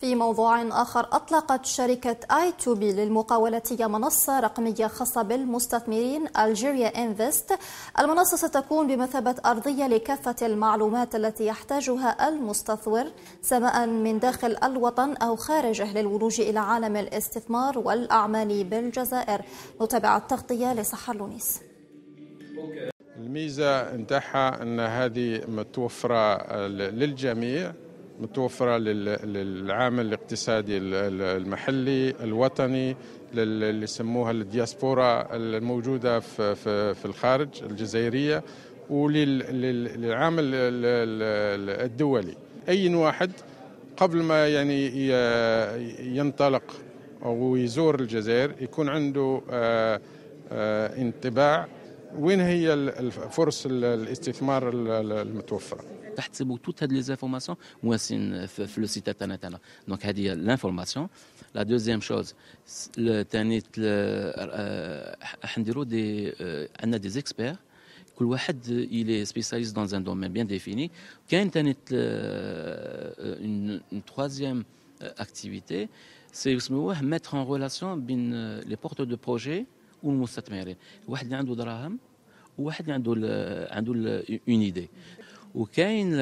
في موضوع آخر أطلقت شركة اي تو بي للمقاولات منصة رقمية خاصة بالمستثمرين الجيريا انفست المنصة ستكون بمثابة أرضية لكافة المعلومات التي يحتاجها المستثمر سواء من داخل الوطن أو خارجه للولوج إلى عالم الاستثمار والأعمال بالجزائر نتابع التغطية لصحر لونيس الميزة نتاعها أن هذه متوفرة للجميع متوفرة للعامل الاقتصادي المحلي الوطني اللي يسموها الدياسبورا الموجودة في الخارج الجزائرية وللعامل الدولي أي واحد قبل ما يعني ينطلق أو يزور الجزائر يكون عنده آه، آه، انطباع Où est la force de l'esthémaire qui est offerte? Toutes les informations sont sur le site Internet. Donc, l'information. La deuxième chose, c'est que nous avons des experts Chacun est spécialiste dans un domaine bien défini. Une troisième activité, c'est de mettre en relation les porteurs de projets. والمستثمرين واحد اللي عنده دراهم وواحد اللي عنده عنده اون ايدي وكاين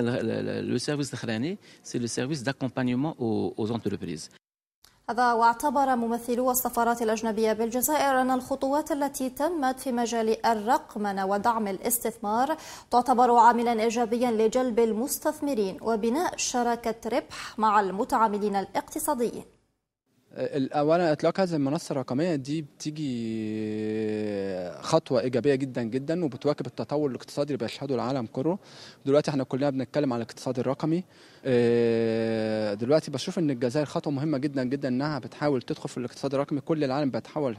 لو سيرفيس الاخراني سي لو سيرفيس داكومبانيومون او زونتربريز هذا واعتبر ممثلو السفارات الأجنبية بالجزائر أن الخطوات التي تمت في مجال الرقمنة ودعم الاستثمار تعتبر عاملا إيجابيا لجلب المستثمرين وبناء شراكة ربح مع المتعاملين الاقتصاديين آه، اولا اطلاق هذه المنصه الرقميه دي بتيجي خطوه ايجابيه جدا جدا وبتواكب التطور الاقتصادي اللي بيشهده العالم كله دلوقتي احنا كلنا بنتكلم على الاقتصاد الرقمي آه، دلوقتي بشوف ان الجزائر خطوه مهمه جدا جدا انها بتحاول تدخل في الاقتصاد الرقمي كل العالم بيتحول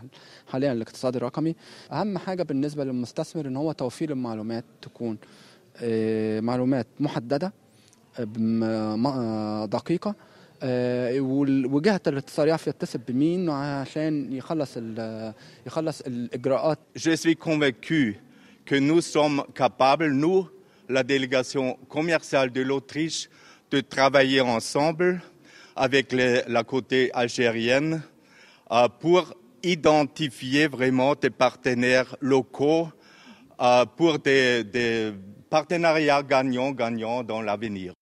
حاليا للاقتصاد الرقمي اهم حاجه بالنسبه للمستثمر ان هو توفير المعلومات تكون آه، معلومات محدده دقيقه Je suis convaincu que nous sommes capables nous la délégation commerciale de l'Autriche de travailler ensemble avec la côté algérienne euh, pour identifier vraiment des partenaires locaux euh, pour des, des partenariats gagnants-gagnants dans l'avenir.